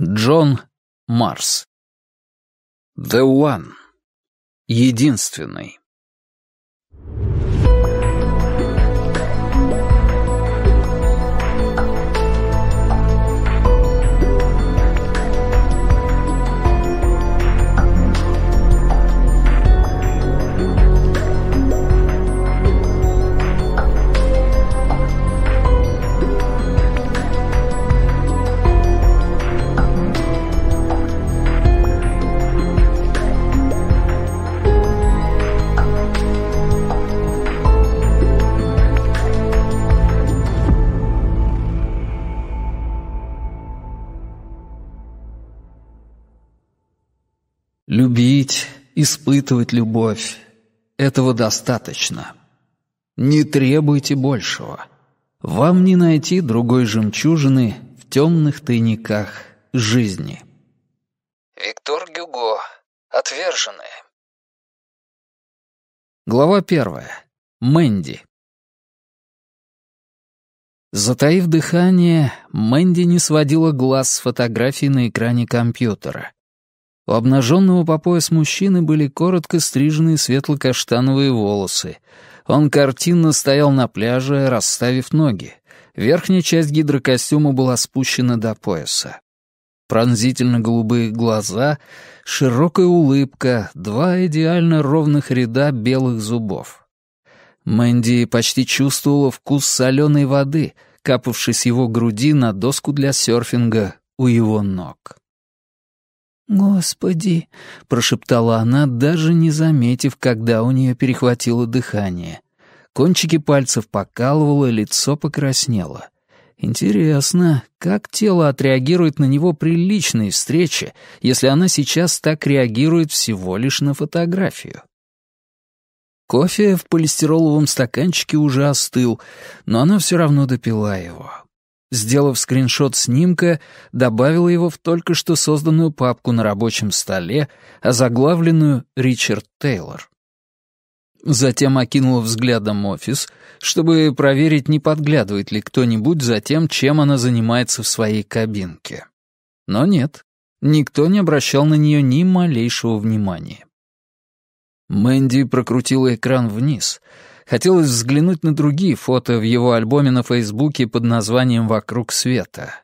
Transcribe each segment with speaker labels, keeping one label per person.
Speaker 1: Джон Марс. The One. Единственный. испытывать любовь. Этого достаточно. Не требуйте большего. Вам не найти другой жемчужины в темных тайниках жизни. Виктор Гюго. Отверженные. Глава первая. Мэнди. Затаив дыхание, Мэнди не сводила глаз с фотографии на экране компьютера. У обнаженного по пояс мужчины были коротко стриженные светло-каштановые волосы. Он картинно стоял на пляже, расставив ноги. Верхняя часть гидрокостюма была спущена до пояса. Пронзительно-голубые глаза, широкая улыбка, два идеально ровных ряда белых зубов. Мэнди почти чувствовала вкус соленой воды, капавшей с его груди на доску для серфинга у его ног. «Господи!» — прошептала она, даже не заметив, когда у нее перехватило дыхание. Кончики пальцев покалывало, лицо покраснело. Интересно, как тело отреагирует на него при личной встрече, если она сейчас так реагирует всего лишь на фотографию? Кофе в полистироловом стаканчике уже остыл, но она все равно допила его. Сделав скриншот снимка, добавила его в только что созданную папку на рабочем столе, озаглавленную «Ричард Тейлор». Затем окинула взглядом офис, чтобы проверить, не подглядывает ли кто-нибудь за тем, чем она занимается в своей кабинке. Но нет, никто не обращал на нее ни малейшего внимания. Мэнди прокрутила экран вниз — Хотелось взглянуть на другие фото в его альбоме на Фейсбуке под названием «Вокруг света».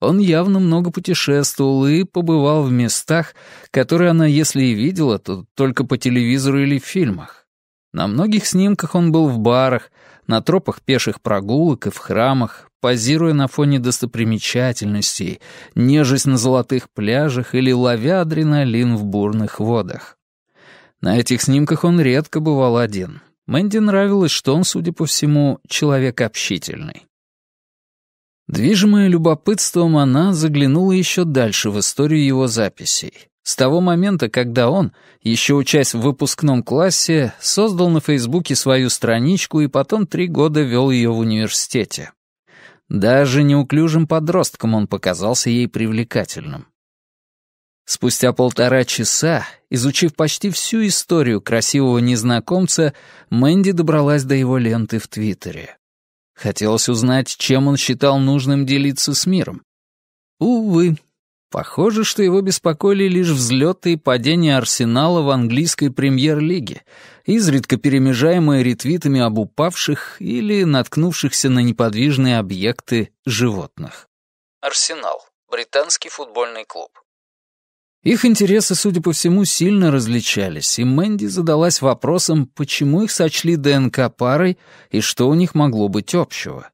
Speaker 1: Он явно много путешествовал и побывал в местах, которые она, если и видела, то только по телевизору или в фильмах. На многих снимках он был в барах, на тропах пеших прогулок и в храмах, позируя на фоне достопримечательностей, нежесть на золотых пляжах или ловя адреналин в бурных водах. На этих снимках он редко бывал один — Мэнди нравилось, что он, судя по всему, человек общительный. Движимая любопытством, она заглянула еще дальше в историю его записей. С того момента, когда он, еще учась в выпускном классе, создал на Фейсбуке свою страничку и потом три года вел ее в университете. Даже неуклюжим подростком он показался ей привлекательным. Спустя полтора часа, изучив почти всю историю красивого незнакомца, Мэнди добралась до его ленты в Твиттере. Хотелось узнать, чем он считал нужным делиться с миром. Увы, похоже, что его беспокоили лишь взлеты и падения Арсенала в английской премьер-лиге, изредка перемежаемые ретвитами об упавших или наткнувшихся на неподвижные объекты животных. Арсенал. Британский футбольный клуб. Их интересы, судя по всему, сильно различались, и Мэнди задалась вопросом, почему их сочли ДНК парой и что у них могло быть общего.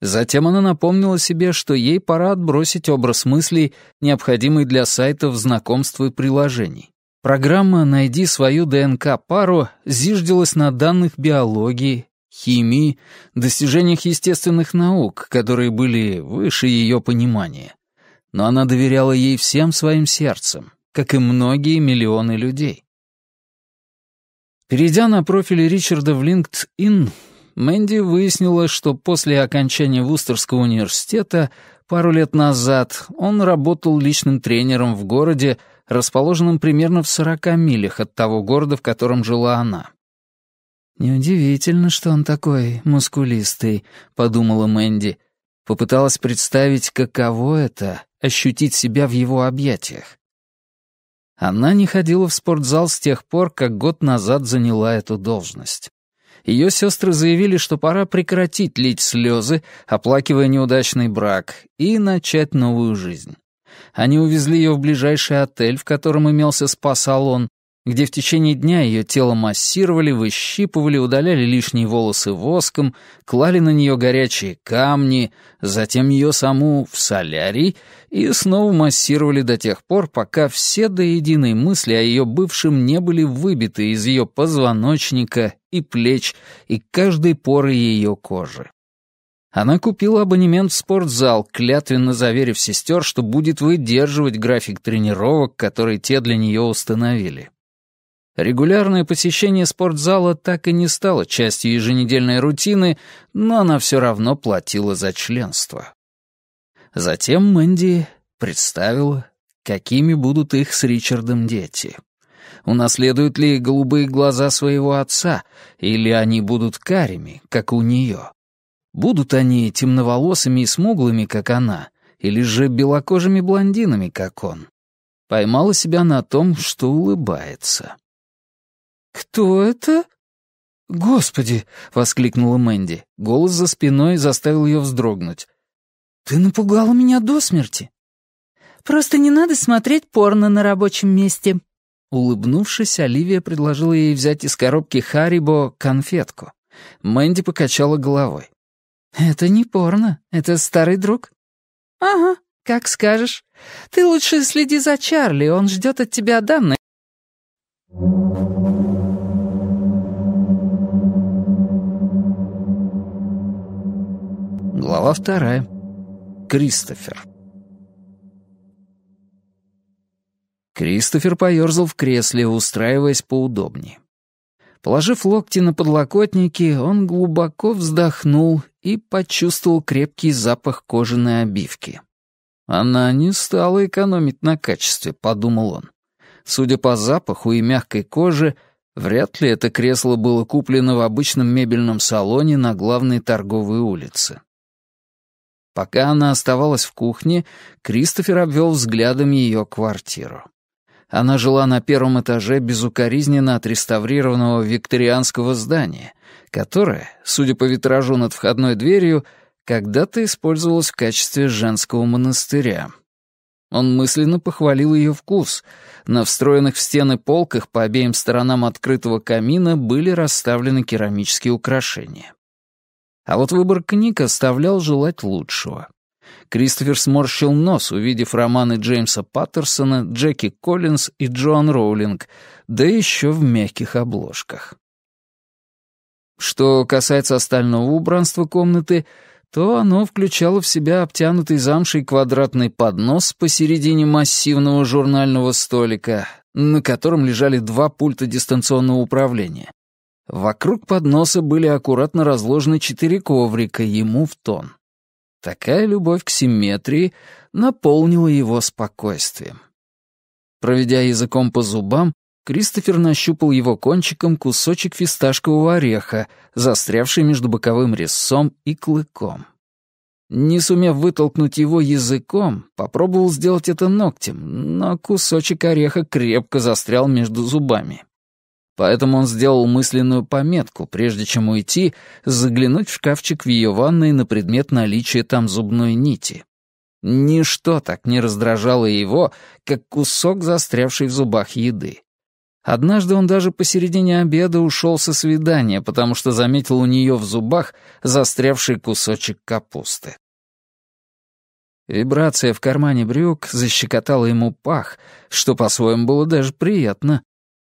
Speaker 1: Затем она напомнила себе, что ей пора отбросить образ мыслей, необходимый для сайтов знакомств и приложений. Программа «Найди свою ДНК-пару» зиждилась на данных биологии, химии, достижениях естественных наук, которые были выше ее понимания но она доверяла ей всем своим сердцем, как и многие миллионы людей. Перейдя на профиль Ричарда в LinkedIn, Мэнди выяснила, что после окончания Вустерского университета пару лет назад он работал личным тренером в городе, расположенном примерно в 40 милях от того города, в котором жила она. «Неудивительно, что он такой мускулистый», — подумала Мэнди. Попыталась представить, каково это ощутить себя в его объятиях. Она не ходила в спортзал с тех пор, как год назад заняла эту должность. Ее сестры заявили, что пора прекратить лить слезы, оплакивая неудачный брак, и начать новую жизнь. Они увезли ее в ближайший отель, в котором имелся спа-салон, где в течение дня ее тело массировали, выщипывали, удаляли лишние волосы воском, клали на нее горячие камни, затем ее саму в солярий и снова массировали до тех пор, пока все до единой мысли о ее бывшем не были выбиты из ее позвоночника и плеч и каждой поры ее кожи. Она купила абонемент в спортзал, клятвенно заверив сестер, что будет выдерживать график тренировок, который те для нее установили. Регулярное посещение спортзала так и не стало частью еженедельной рутины, но она все равно платила за членство. Затем Мэнди представила, какими будут их с Ричардом дети. Унаследуют ли голубые глаза своего отца, или они будут карими, как у нее? Будут они темноволосыми и смуглыми, как она, или же белокожими блондинами, как он? Поймала себя на том, что улыбается. «Кто это?» «Господи!» — воскликнула Мэнди. Голос за спиной заставил ее вздрогнуть. «Ты напугала меня до смерти!» «Просто не надо смотреть порно на рабочем месте!» Улыбнувшись, Оливия предложила ей взять из коробки Харибо конфетку. Мэнди покачала головой. «Это не порно, это старый друг». «Ага, как скажешь. Ты лучше следи за Чарли, он ждет от тебя данные». Глава вторая. Кристофер. Кристофер поерзал в кресле, устраиваясь поудобнее. Положив локти на подлокотники, он глубоко вздохнул и почувствовал крепкий запах кожаной обивки. «Она не стала экономить на качестве», — подумал он. Судя по запаху и мягкой коже, вряд ли это кресло было куплено в обычном мебельном салоне на главной торговой улице. Пока она оставалась в кухне, Кристофер обвел взглядом ее квартиру. Она жила на первом этаже безукоризненно отреставрированного викторианского здания, которое, судя по витражу над входной дверью, когда-то использовалось в качестве женского монастыря. Он мысленно похвалил ее вкус. На встроенных в стены полках по обеим сторонам открытого камина были расставлены керамические украшения. А вот выбор книг оставлял желать лучшего. Кристофер сморщил нос, увидев романы Джеймса Паттерсона, Джеки Коллинз и Джоан Роулинг, да еще в мягких обложках. Что касается остального убранства комнаты, то оно включало в себя обтянутый замшей квадратный поднос посередине массивного журнального столика, на котором лежали два пульта дистанционного управления, Вокруг подноса были аккуратно разложены четыре коврика ему в тон. Такая любовь к симметрии наполнила его спокойствием. Проведя языком по зубам, Кристофер нащупал его кончиком кусочек фисташкового ореха, застрявший между боковым резцом и клыком. Не сумев вытолкнуть его языком, попробовал сделать это ногтем, но кусочек ореха крепко застрял между зубами. Поэтому он сделал мысленную пометку, прежде чем уйти, заглянуть в шкафчик в ее ванной на предмет наличия там зубной нити. Ничто так не раздражало его, как кусок, застрявший в зубах еды. Однажды он даже посередине обеда ушел со свидания, потому что заметил у нее в зубах застрявший кусочек капусты. Вибрация в кармане брюк защекотала ему пах, что по-своему было даже приятно.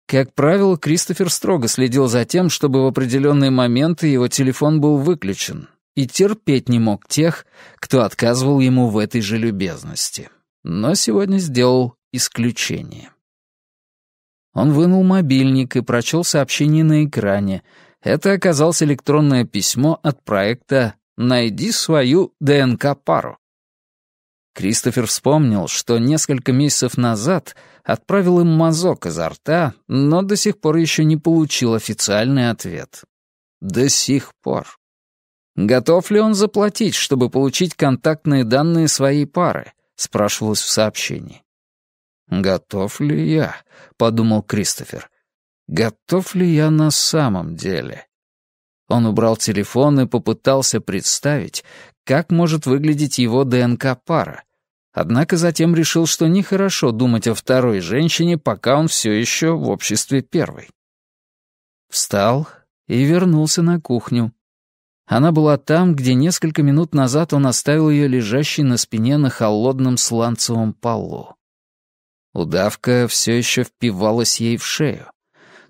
Speaker 1: Как правило, Кристофер строго следил за тем, чтобы в определенные моменты его телефон был выключен, и терпеть не мог тех, кто отказывал ему в этой же любезности. Но сегодня сделал исключение. Он вынул мобильник и прочел сообщение на экране. Это оказалось электронное письмо от проекта «Найди свою ДНК-пару». Кристофер вспомнил, что несколько месяцев назад отправил им мазок изо рта, но до сих пор еще не получил официальный ответ. До сих пор. «Готов ли он заплатить, чтобы получить контактные данные своей пары?» — спрашивалось в сообщении. «Готов ли я?» — подумал Кристофер. «Готов ли я на самом деле?» Он убрал телефон и попытался представить, как может выглядеть его ДНК-пара, Однако затем решил, что нехорошо думать о второй женщине, пока он все еще в обществе первой. Встал и вернулся на кухню. Она была там, где несколько минут назад он оставил ее лежащей на спине на холодном сланцевом полу. Удавка все еще впивалась ей в шею.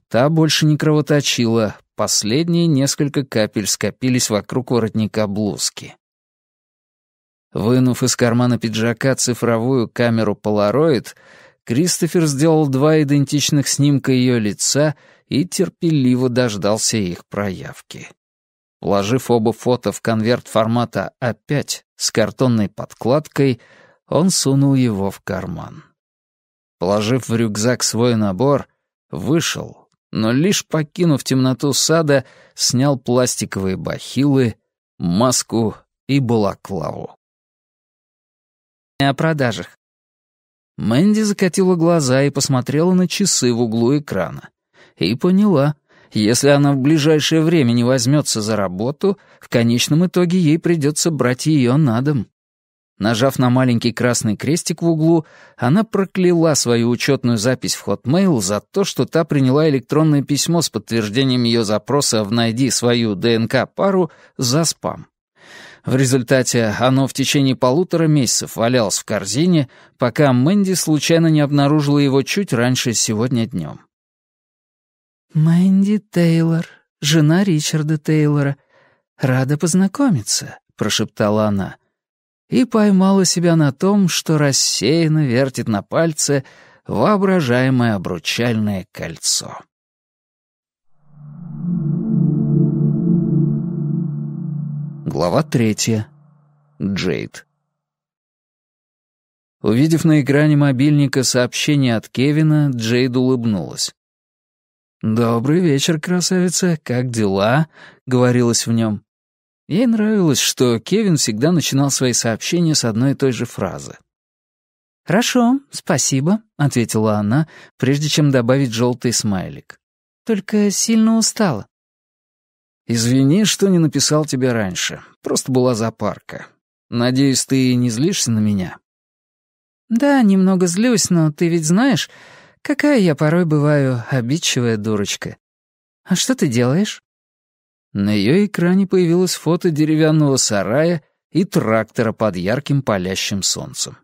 Speaker 1: Та больше не кровоточила, последние несколько капель скопились вокруг воротника блузки. Вынув из кармана пиджака цифровую камеру Polaroid, Кристофер сделал два идентичных снимка ее лица и терпеливо дождался их проявки. Положив оба фото в конверт формата А5 с картонной подкладкой, он сунул его в карман. Положив в рюкзак свой набор, вышел, но лишь покинув темноту сада, снял пластиковые бахилы, маску и балаклаву о продажах». Мэнди закатила глаза и посмотрела на часы в углу экрана. И поняла, если она в ближайшее время не возьмется за работу, в конечном итоге ей придется брать ее на дом. Нажав на маленький красный крестик в углу, она прокляла свою учетную запись в Hotmail за то, что та приняла электронное письмо с подтверждением ее запроса в «Найди свою ДНК-пару» за спам. В результате оно в течение полутора месяцев валялось в корзине, пока Мэнди случайно не обнаружила его чуть раньше сегодня днем. «Мэнди Тейлор, жена Ричарда Тейлора. Рада познакомиться», — прошептала она. И поймала себя на том, что рассеянно вертит на пальце воображаемое обручальное кольцо. Глава третья. Джейд. Увидев на экране мобильника сообщение от Кевина, Джейд улыбнулась. «Добрый вечер, красавица, как дела?» — говорилось в нем. Ей нравилось, что Кевин всегда начинал свои сообщения с одной и той же фразы. «Хорошо, спасибо», — ответила она, прежде чем добавить желтый смайлик. «Только сильно устала. «Извини, что не написал тебе раньше. Просто была запарка. Надеюсь, ты не злишься на меня?» «Да, немного злюсь, но ты ведь знаешь, какая я порой бываю обидчивая дурочка. А что ты делаешь?» На ее экране появилось фото деревянного сарая и трактора под ярким палящим солнцем.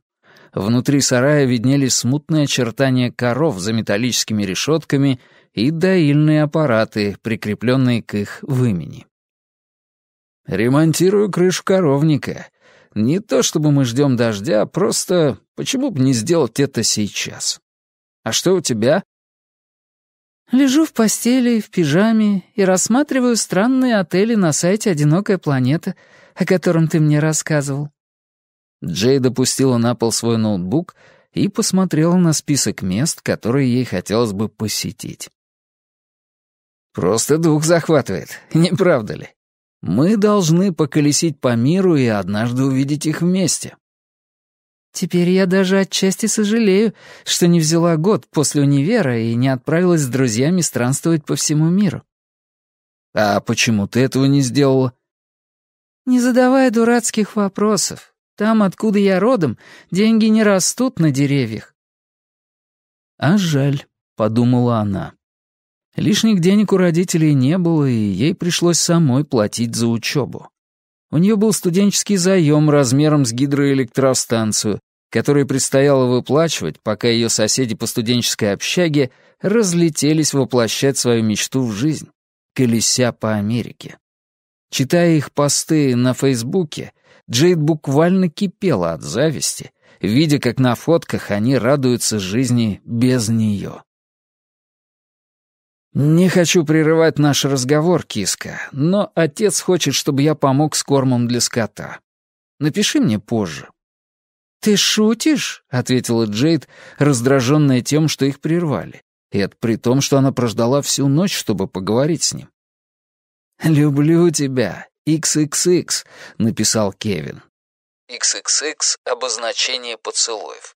Speaker 1: Внутри сарая виднелись смутные очертания коров за металлическими решетками и доильные аппараты, прикрепленные к их вымени. «Ремонтирую крышу коровника. Не то чтобы мы ждем дождя, просто почему бы не сделать это сейчас? А что у тебя?» Лежу в постели, в пижаме и рассматриваю странные отели на сайте «Одинокая планета», о котором ты мне рассказывал. Джей допустила на пол свой ноутбук и посмотрела на список мест, которые ей хотелось бы посетить. «Просто дух захватывает, не правда ли? Мы должны поколесить по миру и однажды увидеть их вместе». Теперь я даже отчасти сожалею, что не взяла год после универа и не отправилась с друзьями странствовать по всему миру. А почему ты этого не сделала? Не задавая дурацких вопросов, там, откуда я родом, деньги не растут на деревьях». «А жаль», — подумала она. Лишних денег у родителей не было, и ей пришлось самой платить за учебу. У нее был студенческий заем размером с гидроэлектростанцию, который предстояло выплачивать, пока ее соседи по студенческой общаге разлетелись воплощать свою мечту в жизнь, колеся по Америке. Читая их посты на Фейсбуке, Джейд буквально кипела от зависти, видя, как на фотках они радуются жизни без нее. «Не хочу прерывать наш разговор, киска, но отец хочет, чтобы я помог с кормом для скота. Напиши мне позже». «Ты шутишь?» — ответила Джейд, раздраженная тем, что их прервали. И это при том, что она прождала всю ночь, чтобы поговорить с ним. «Люблю тебя XXX», — написал Кевин. XXX — обозначение поцелуев.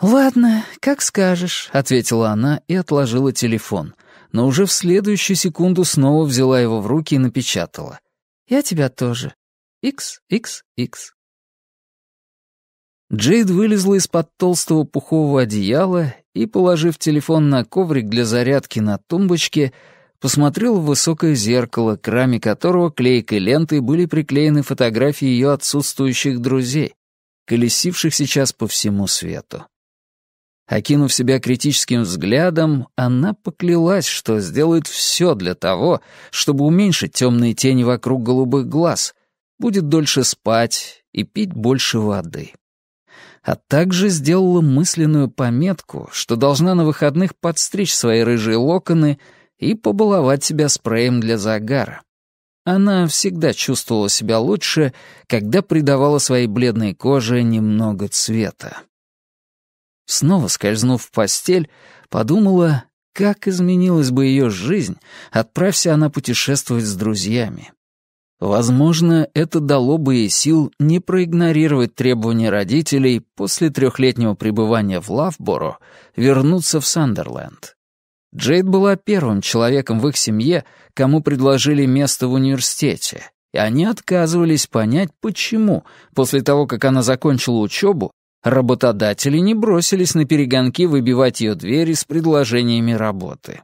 Speaker 1: «Ладно, как скажешь», — ответила она и отложила телефон, но уже в следующую секунду снова взяла его в руки и напечатала. «Я тебя тоже. XXX». Джейд вылезла из-под толстого пухового одеяла и, положив телефон на коврик для зарядки на тумбочке, посмотрел в высокое зеркало, к раме которого клейкой лентой были приклеены фотографии ее отсутствующих друзей, колесивших сейчас по всему свету. Окинув себя критическим взглядом, она поклялась, что сделает все для того, чтобы уменьшить темные тени вокруг голубых глаз, будет дольше спать и пить больше воды. А также сделала мысленную пометку, что должна на выходных подстричь свои рыжие локоны — и побаловать себя спреем для загара. Она всегда чувствовала себя лучше, когда придавала своей бледной коже немного цвета. Снова скользнув в постель, подумала, как изменилась бы ее жизнь, отправься она путешествовать с друзьями. Возможно, это дало бы ей сил не проигнорировать требования родителей после трехлетнего пребывания в Лавборо вернуться в Сандерленд. Джейд была первым человеком в их семье, кому предложили место в университете, и они отказывались понять, почему после того, как она закончила учебу, работодатели не бросились на перегонки выбивать ее двери с предложениями работы.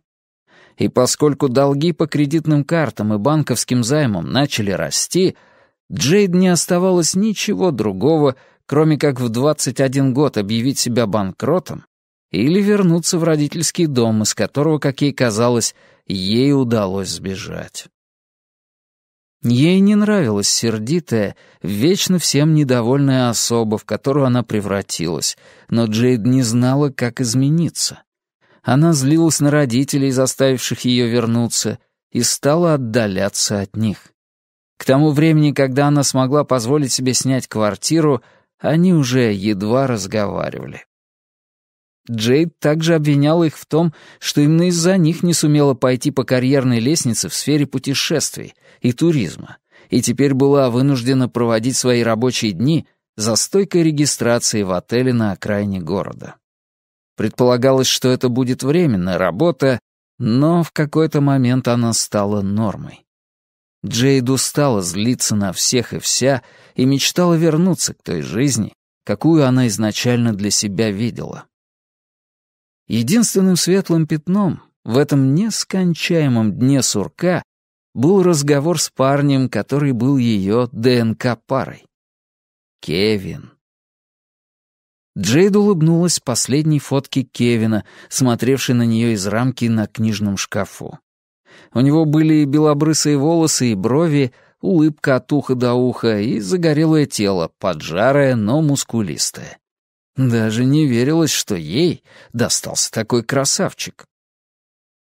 Speaker 1: И поскольку долги по кредитным картам и банковским займам начали расти, Джейд не оставалось ничего другого, кроме как в 21 год объявить себя банкротом или вернуться в родительский дом, из которого, как ей казалось, ей удалось сбежать. Ей не нравилась сердитая, вечно всем недовольная особа, в которую она превратилась, но Джейд не знала, как измениться. Она злилась на родителей, заставивших ее вернуться, и стала отдаляться от них. К тому времени, когда она смогла позволить себе снять квартиру, они уже едва разговаривали. Джейд также обвиняла их в том, что именно из-за них не сумела пойти по карьерной лестнице в сфере путешествий и туризма, и теперь была вынуждена проводить свои рабочие дни за стойкой регистрации в отеле на окраине города. Предполагалось, что это будет временная работа, но в какой-то момент она стала нормой. Джейд устала злиться на всех и вся и мечтала вернуться к той жизни, какую она изначально для себя видела. Единственным светлым пятном в этом нескончаемом дне сурка был разговор с парнем, который был ее ДНК-парой. Кевин. Джейд улыбнулась последней фотке Кевина, смотревшей на нее из рамки на книжном шкафу. У него были белобрысые волосы и брови, улыбка от уха до уха и загорелое тело, поджарое, но мускулистое. Даже не верилось, что ей достался такой красавчик.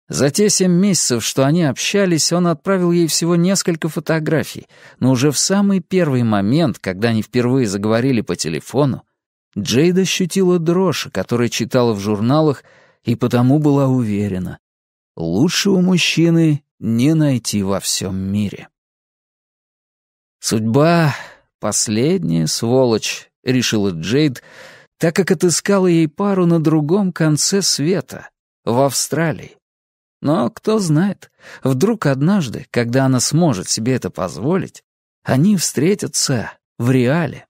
Speaker 1: За те семь месяцев, что они общались, он отправил ей всего несколько фотографий, но уже в самый первый момент, когда они впервые заговорили по телефону, Джейда ощутила дрожь, которую читала в журналах, и потому была уверена. Лучшего мужчины не найти во всем мире. Судьба — последняя сволочь, — решила Джейд, так как отыскала ей пару на другом конце света, в Австралии. Но кто знает, вдруг однажды, когда она сможет себе это позволить, они встретятся в реале.